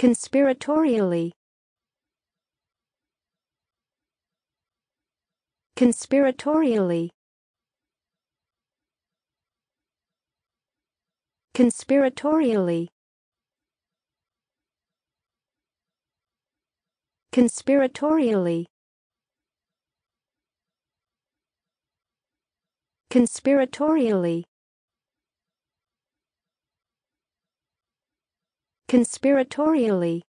conspiratorially conspiratorially conspiratorially conspiratorially conspiratorially conspiratorially